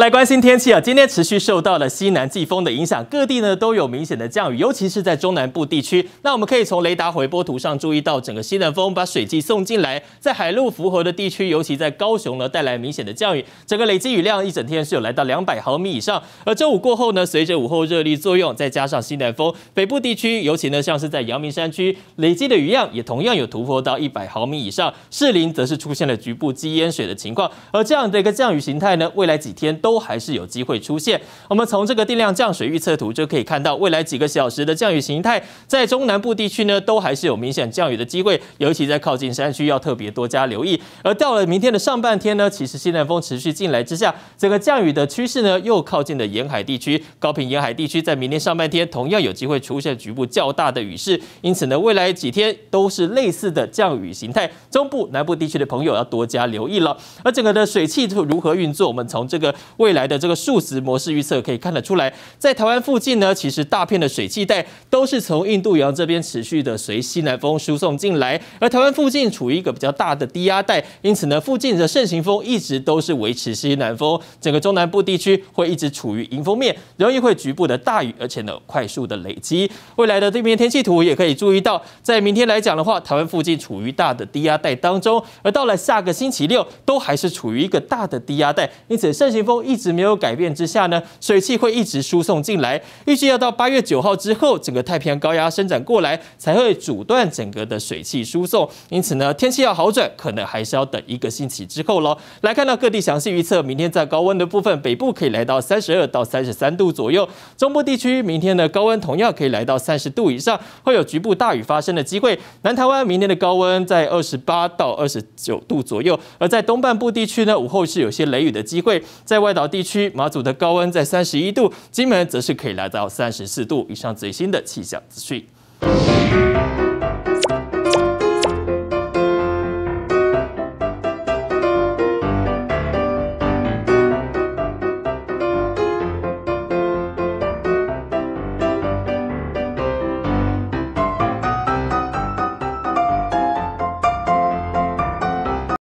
来关心天气啊！今天持续受到了西南季风的影响，各地呢都有明显的降雨，尤其是在中南部地区。那我们可以从雷达回波图上注意到，整个西南风把水汽送进来，在海陆符合的地区，尤其在高雄呢带来明显的降雨，整个累积雨量一整天是有来到两百毫米以上。而周五过后呢，随着午后热力作用，再加上西南风，北部地区尤其呢像是在阳明山区，累积的雨量也同样有突破到一百毫米以上。士林则是出现了局部积淹水的情况。而这样的一个降雨形态呢，未来几天。都还是有机会出现。我们从这个定量降水预测图就可以看到，未来几个小时的降雨形态，在中南部地区呢，都还是有明显降雨的机会，尤其在靠近山区要特别多加留意。而到了明天的上半天呢，其实西南风持续进来之下，整个降雨的趋势呢，又靠近了沿海地区，高频沿海地区在明天上半天同样有机会出现局部较大的雨势。因此呢，未来几天都是类似的降雨形态，中部、南部地区的朋友要多加留意了。而整个的水汽如何运作，我们从这个。未来的这个数值模式预测可以看得出来，在台湾附近呢，其实大片的水汽带都是从印度洋这边持续的随西南风输送进来，而台湾附近处于一个比较大的低压带，因此呢，附近的盛行风一直都是维持西南风，整个中南部地区会一直处于迎风面，容易会局部的大雨，而且呢快速的累积。未来的地面天气图也可以注意到，在明天来讲的话，台湾附近处于大的低压带当中，而到了下个星期六都还是处于一个大的低压带，因此盛行风。一直没有改变之下呢，水汽会一直输送进来。预计要到八月九号之后，整个太平洋高压伸展过来，才会阻断整个的水汽输送。因此呢，天气要好转，可能还是要等一个星期之后喽。来看到各地详细预测，明天在高温的部分，北部可以来到三十二到三十三度左右；中部地区明天的高温同样可以来到三十度以上，会有局部大雨发生的机会。南台湾明天的高温在二十八到二十九度左右，而在东半部地区呢，午后是有些雷雨的机会。在外海岛地区，马祖的高温在三十一度，金门则是可以来到三十四度以上。最新的气象资讯。